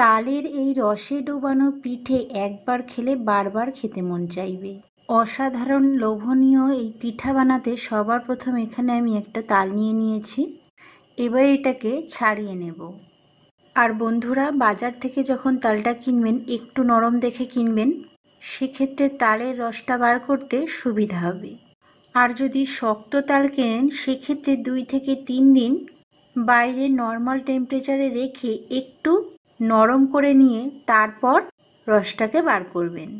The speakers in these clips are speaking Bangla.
তালের এই রসে ডোবানো পিঠে একবার খেলে বারবার খেতে মন চাইবে অসাধারণ লোভনীয় এই পিঠা বানাতে সবার প্রথম এখানে আমি একটা তাল নিয়ে নিয়েছি এবার এটাকে ছাড়িয়ে নেব আর বন্ধুরা বাজার থেকে যখন তালটা কিনবেন একটু নরম দেখে কিনবেন সেক্ষেত্রে তালের রসটা বার করতে সুবিধা হবে আর যদি শক্ত তাল কেনেন সেক্ষেত্রে দুই থেকে তিন দিন বাইরে নর্মাল টেম্পারেচারে রেখে একটু নরম করে নিয়ে তারপর রসটাকে বার করবেন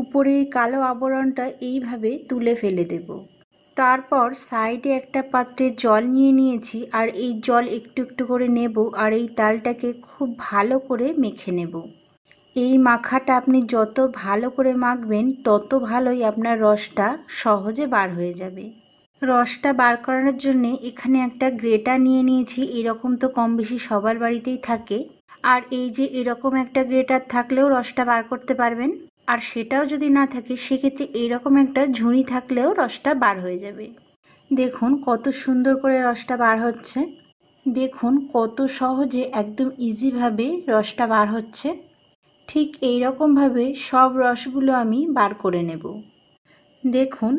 উপরে কালো আবরণটা এইভাবে তুলে ফেলে দেব তারপর সাইডে একটা পাত্রে জল নিয়ে নিয়েছি আর এই জল একটু একটু করে নেব আর এই তালটাকে খুব ভালো করে মেখে নেব এই মাখাটা আপনি যত ভালো করে মাখবেন তত ভালোই আপনার রসটা সহজে বার হয়ে যাবে রসটা বার করানোর জন্যে এখানে একটা গ্রেটার নিয়ে নিয়েছি এরকম তো কম বেশি সবার বাড়িতেই থাকে আর এই যে এরকম একটা গ্রেটার থাকলেও রসটা বার করতে পারবেন আর সেটাও যদি না থাকে সেক্ষেত্রে এইরকম একটা ঝুড়ি থাকলেও রসটা বার হয়ে যাবে দেখুন কত সুন্দর করে রসটা বার হচ্ছে দেখুন কত সহজে একদম ইজিভাবে রসটা বার হচ্ছে ঠিক এই রকমভাবে সব রসগুলো আমি বার করে নেব দেখুন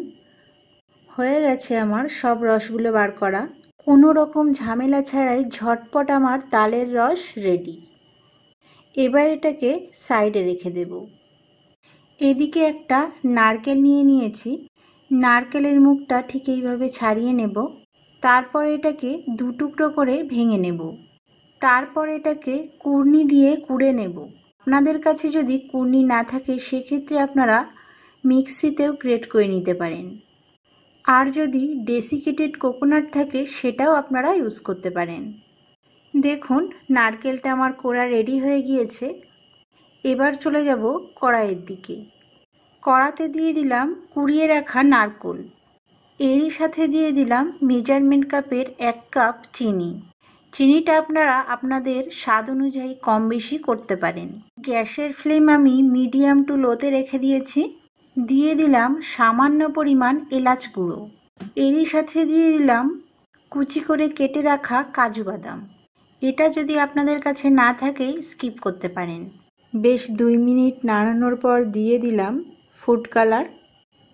হয়ে গেছে আমার সব রসগুলো বার করা কোনো রকম ঝামেলা ছাড়াই ঝটপট আমার তালের রস রেডি এবার এটাকে সাইডে রেখে দেব এদিকে একটা নারকেল নিয়ে নিয়েছি নারকেলের মুখটা ঠিক এইভাবে ছাড়িয়ে নেব তারপর এটাকে দু টুকরো করে ভেঙে নেব তারপর এটাকে কুর্নি দিয়ে কুড়ে নেব আপনাদের কাছে যদি কুর্নি না থাকে সেক্ষেত্রে আপনারা মিক্সিতেও গ্রেট করে নিতে পারেন আর যদি ডেসিকেটেড কোকোনাট থাকে সেটাও আপনারা ইউজ করতে পারেন দেখুন নারকেলটা আমার কোড়া রেডি হয়ে গিয়েছে এবার চলে যাব কড়াইয়ের দিকে কড়াতে দিয়ে দিলাম কুড়িয়ে রাখা নারকোল এরই সাথে দিয়ে দিলাম মেজারমেন্ট কাপের এক কাপ চিনি চিনিটা আপনারা আপনাদের স্বাদ অনুযায়ী কম বেশি করতে পারেন গ্যাসের ফ্লেম আমি মিডিয়াম টু লোতে রেখে দিয়েছি দিয়ে দিলাম সামান্য পরিমাণ এলাচ গুঁড়ো এরই সাথে দিয়ে দিলাম কুচি করে কেটে রাখা কাজু বাদাম এটা যদি আপনাদের কাছে না থাকে স্কিপ করতে পারেন বেশ দুই মিনিট নাড়ানোর পর দিয়ে দিলাম ফুড কালার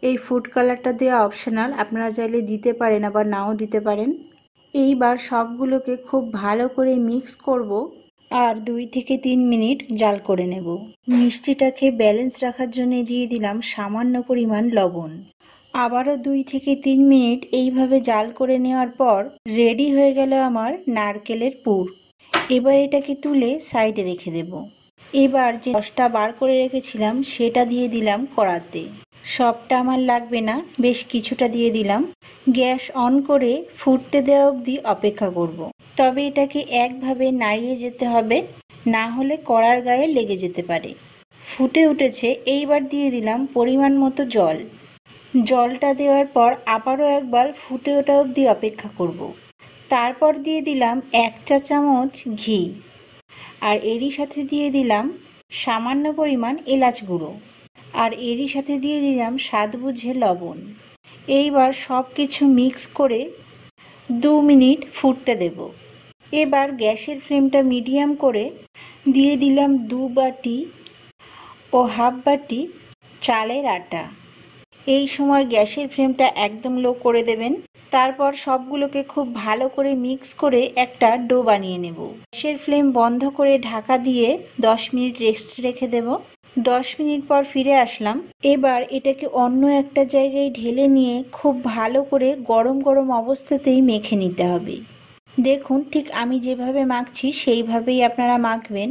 এই ফুড কালারটা দেওয়া অপশনাল আপনারা চাইলে দিতে পারেন আবার নাও দিতে পারেন এইবার সবগুলোকে খুব ভালো করে মিক্স করব আর দুই থেকে তিন মিনিট জাল করে নেব মিষ্টিটাকে ব্যালেন্স রাখার জন্য দিয়ে দিলাম সামান্য পরিমাণ লবণ আবারও দুই থেকে তিন মিনিট এইভাবে জাল করে নেওয়ার পর রেডি হয়ে গেল আমার নারকেলের পুর এবার এটাকে তুলে সাইডে রেখে দেব এবার যে দশটা বার করে রেখেছিলাম সেটা দিয়ে দিলাম কড়াতে সবটা আমার লাগবে না বেশ কিছুটা দিয়ে দিলাম গ্যাস অন করে ফুটতে দেওয়া অবধি অপেক্ষা করব। তবে এটাকে একভাবে নাড়িয়ে যেতে হবে না হলে কড়ার গায়ে লেগে যেতে পারে ফুটে উঠেছে এইবার দিয়ে দিলাম পরিমাণ মতো জল জলটা দেওয়ার পর আবারও একবার ফুটে ওঠা অবধি অপেক্ষা করব। তারপর দিয়ে দিলাম এক চা চামচ ঘি আর এরই সাথে দিয়ে দিলাম সামান্য পরিমাণ এলাচ গুঁড়ো আর এরই সাথে দিয়ে দিলাম স্বাদ বুঝে লবণ এইবার সব কিছু মিক্স করে দু মিনিট ফুটতে দেব এবার গ্যাসের ফ্লেমটা মিডিয়াম করে দিয়ে দিলাম দু বাটি ও হাফ বাটি চালের আটা এই সময় গ্যাসের ফ্লেমটা একদম লো করে দেবেন তারপর সবগুলোকে খুব ভালো করে মিক্স করে একটা ডো বানিয়ে নেব গ্যাসের ফ্লেম বন্ধ করে ঢাকা দিয়ে 10 মিনিট রেস্ট রেখে দেব 10 মিনিট পর ফিরে আসলাম এবার এটাকে অন্য একটা জায়গায় ঢেলে নিয়ে খুব ভালো করে গরম গরম অবস্থাতেই মেখে নিতে হবে দেখুন ঠিক আমি যেভাবে মাখছি সেইভাবেই আপনারা মাখবেন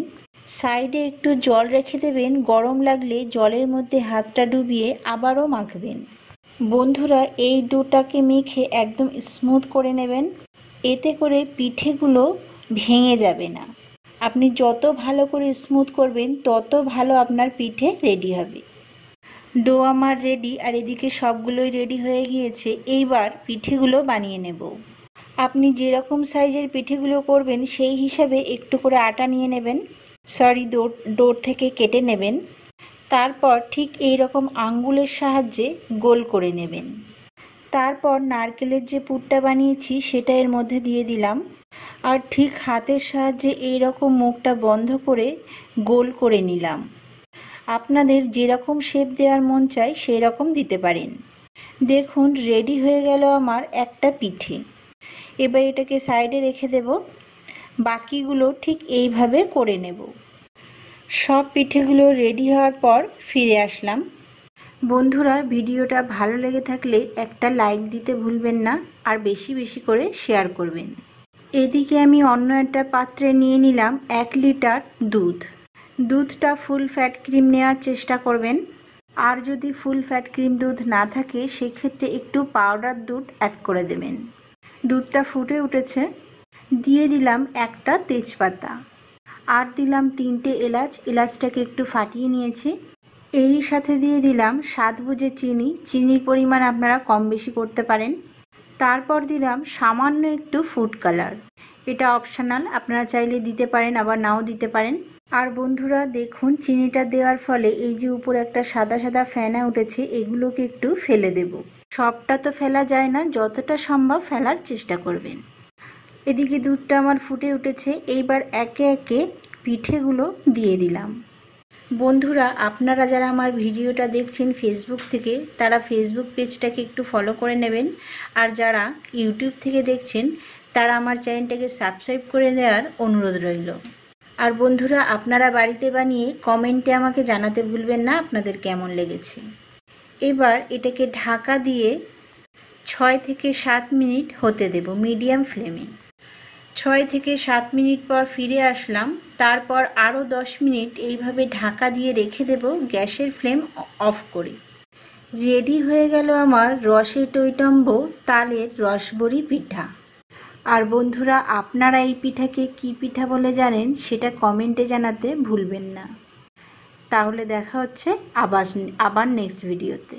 সাইডে একটু জল রেখে দেবেন গরম লাগলে জলের মধ্যে হাতটা ডুবিয়ে আবারও মাখবেন বন্ধুরা এই ডোটাকে মেখে একদম স্মুথ করে নেবেন এতে করে পিঠেগুলো ভেঙে যাবে না আপনি যত ভালো করে স্মুথ করবেন তত ভালো আপনার পিঠে রেডি হবে ডো আমার রেডি আর এদিকে সবগুলোই রেডি হয়ে গিয়েছে এইবার পিঠেগুলো বানিয়ে নেব আপনি যেরকম সাইজের পিঠেগুলো করবেন সেই হিসাবে একটু করে আটা নিয়ে নেবেন সরি ডোর ডোর থেকে কেটে নেবেন তারপর ঠিক এই রকম আঙ্গুলের সাহায্যে গোল করে নেবেন তারপর নারকেলের যে পুরটা বানিয়েছি সেটা এর মধ্যে দিয়ে দিলাম আর ঠিক হাতের সাহায্যে এই রকম মুখটা বন্ধ করে গোল করে নিলাম আপনাদের যেরকম শেপ দেওয়ার মন চাই সেই রকম দিতে পারেন দেখুন রেডি হয়ে গেল আমার একটা পিঠে এবার এটাকে সাইডে রেখে দেবো বাকিগুলো ঠিক এইভাবে করে নেব সব পিঠেগুলো রেডি হওয়ার পর ফিরে আসলাম বন্ধুরা ভিডিওটা ভালো লেগে থাকলে একটা লাইক দিতে ভুলবেন না আর বেশি বেশি করে শেয়ার করবেন এদিকে আমি অন্য একটা পাত্রে নিয়ে নিলাম এক লিটার দুধ দুধটা ফুল ফ্যাট ক্রিম নেওয়ার চেষ্টা করবেন আর যদি ফুল ফ্যাট ক্রিম দুধ না থাকে সেক্ষেত্রে একটু পাউডার দুধ অ্যাড করে দেবেন দুধটা ফুটে উঠেছে দিয়ে দিলাম একটা তেজপাতা আর দিলাম তিনটে এলাচ এলাচটাকে একটু ফাটিয়ে নিয়েছি এরই সাথে দিয়ে দিলাম সাত বুঝে চিনি চিনির পরিমাণ আপনারা কম বেশি করতে পারেন তারপর দিলাম সামান্য একটু ফুড কালার এটা অপশানাল আপনারা চাইলে দিতে পারেন আবার নাও দিতে পারেন আর বন্ধুরা দেখুন চিনিটা দেওয়ার ফলে এই যে উপরে একটা সাদা সাদা ফ্যানা উঠেছে এগুলোকে একটু ফেলে দেব সবটা তো ফেলা যায় না যতটা সম্ভব ফেলার চেষ্টা করবেন এদিকে দুধটা আমার ফুটে উঠেছে এইবার একে একে পিঠেগুলো দিয়ে দিলাম বন্ধুরা আপনারা যারা আমার ভিডিওটা দেখছেন ফেসবুক থেকে তারা ফেসবুক পেজটাকে একটু ফলো করে নেবেন আর যারা ইউটিউব থেকে দেখছেন তারা আমার চ্যানেলটাকে সাবস্ক্রাইব করে নেওয়ার অনুরোধ রইল আর বন্ধুরা আপনারা বাড়িতে বানিয়ে কমেন্টে আমাকে জানাতে ভুলবেন না আপনাদের কেমন লেগেছে এবার এটাকে ঢাকা দিয়ে ছয় থেকে সাত মিনিট হতে দেব মিডিয়াম ফ্লেমে ছয় থেকে সাত মিনিট পর ফিরে আসলাম তারপর আরও দশ মিনিট এইভাবে ঢাকা দিয়ে রেখে দেব গ্যাসের ফ্লেম অফ করে রেডি হয়ে গেল আমার রসে টৈটম্ব তালের রসবড়ি পিঠা আর বন্ধুরা আপনারা এই পিঠাকে কি পিঠা বলে জানেন সেটা কমেন্টে জানাতে ভুলবেন না তাহলে দেখা হচ্ছে আবার আবার নেক্সট ভিডিওতে